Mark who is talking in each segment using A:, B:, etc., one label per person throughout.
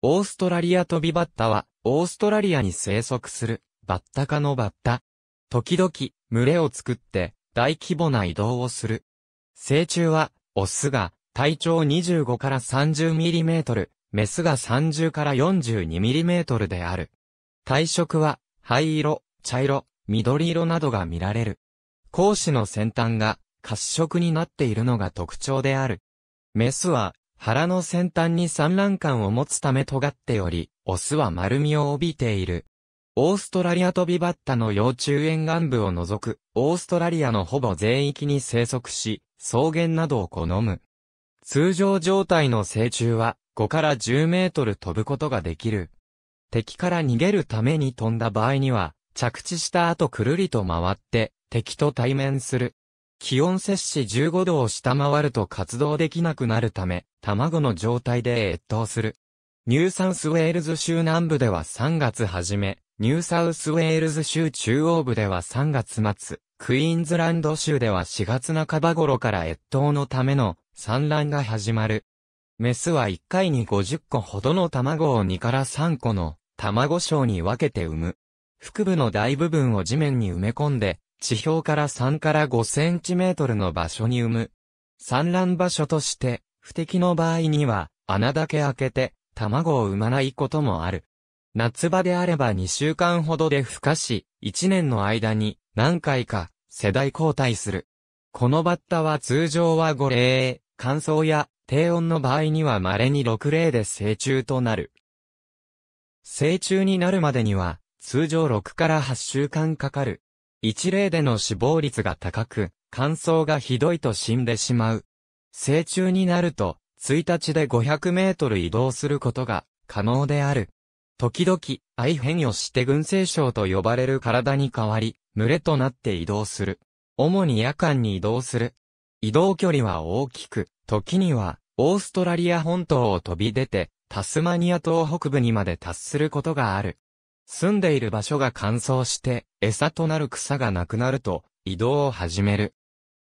A: オーストラリア飛びバッタは、オーストラリアに生息する、バッタ科のバッタ。時々、群れを作って、大規模な移動をする。成虫は、オスが、体長25から30ミリメートル、メスが30から42ミリメートルである。体色は、灰色、茶色、緑色などが見られる。講子の先端が、褐色になっているのが特徴である。メスは、腹の先端に産卵管を持つため尖っており、オスは丸みを帯びている。オーストラリアトビバッタの幼虫沿岸部を除く、オーストラリアのほぼ全域に生息し、草原などを好む。通常状態の成虫は、5から10メートル飛ぶことができる。敵から逃げるために飛んだ場合には、着地した後くるりと回って、敵と対面する。気温摂氏15度を下回ると活動できなくなるため、卵の状態で越冬する。ニューサウスウェールズ州南部では3月初め、ニューサウスウェールズ州中央部では3月末、クイーンズランド州では4月半ば頃から越冬のための産卵が始まる。メスは1回に50個ほどの卵を2から3個の卵床に分けて産む。腹部の大部分を地面に埋め込んで、地表から3から5センチメートルの場所に産む。産卵場所として、不敵の場合には、穴だけ開けて、卵を産まないこともある。夏場であれば2週間ほどで孵化し、1年の間に何回か世代交代する。このバッタは通常は5例、乾燥や低温の場合には稀に6例で成虫となる。成虫になるまでには、通常6から8週間かかる。一例での死亡率が高く、乾燥がひどいと死んでしまう。成虫になると、1日で500メートル移動することが可能である。時々、愛変をして群生症と呼ばれる体に変わり、群れとなって移動する。主に夜間に移動する。移動距離は大きく、時には、オーストラリア本島を飛び出て、タスマニア島北部にまで達することがある。住んでいる場所が乾燥して、餌となる草がなくなると、移動を始める。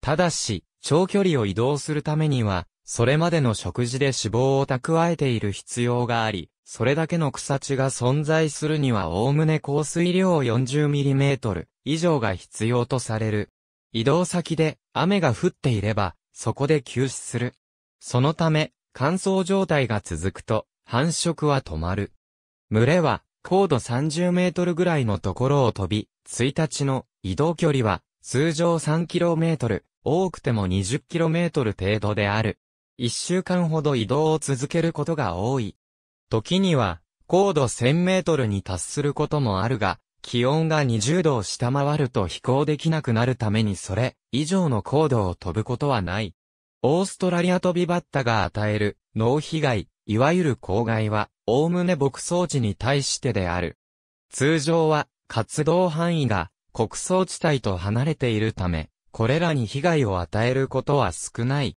A: ただし、長距離を移動するためには、それまでの食事で脂肪を蓄えている必要があり、それだけの草地が存在するにはおおむね降水量 40mm 以上が必要とされる。移動先で雨が降っていれば、そこで休止する。そのため、乾燥状態が続くと、繁殖は止まる。群れは、高度30メートルぐらいのところを飛び、1日の移動距離は通常3トル、多くても2 0トル程度である。1週間ほど移動を続けることが多い。時には高度1000メートルに達することもあるが、気温が20度を下回ると飛行できなくなるためにそれ以上の高度を飛ぶことはない。オーストラリア飛びバッタが与える脳被害、いわゆる公害はおおむね牧草地に対してである。通常は、活動範囲が、国草地帯と離れているため、これらに被害を与えることは少ない。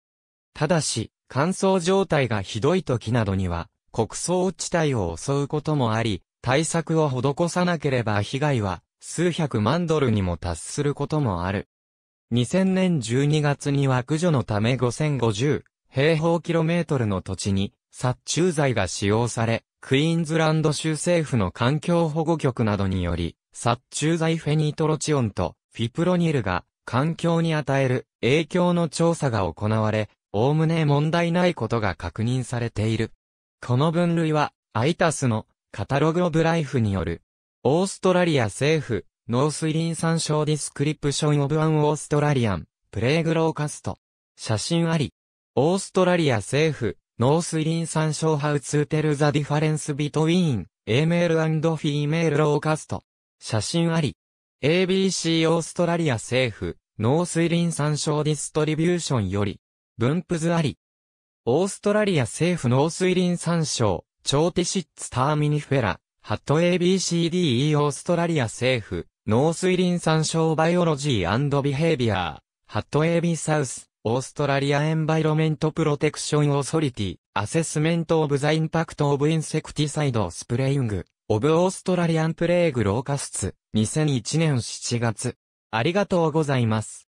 A: ただし、乾燥状態がひどい時などには、国草地帯を襲うこともあり、対策を施さなければ被害は、数百万ドルにも達することもある。2000年12月には駆除のため5050平方キロメートルの土地に殺虫剤が使用され、クイーンズランド州政府の環境保護局などにより、殺虫剤フェニトロチオンとフィプロニルが環境に与える影響の調査が行われ、おおむね問題ないことが確認されている。この分類は、アイタスのカタログオブライフによる、オーストラリア政府、農水林産省ディスクリプションオブアンオーストラリアン、プレイグローカスト。写真あり。オーストラリア政府、ノースイン参照ハウツーテルザディファレンスビトウィーン、エーメールフィーメールローカスト。写真あり。ABC オーストラリア政府、ノースリン参照ディストリビューションより、分布図あり。オーストラリア政府ノースイリン参照、超ティシッツターミニフェラ、ハット ABCDE オーストラリア政府、ノースリン参照バイオロジービヘイビアー、ハット AB サウス、オーストラリアエンバイロメントプロテクションオーソリティ、アセスメントオブザインパクトオブインセクティサイドスプレイング、オブオーストラリアンプレーグローカスツ、2001年7月。ありがとうございます。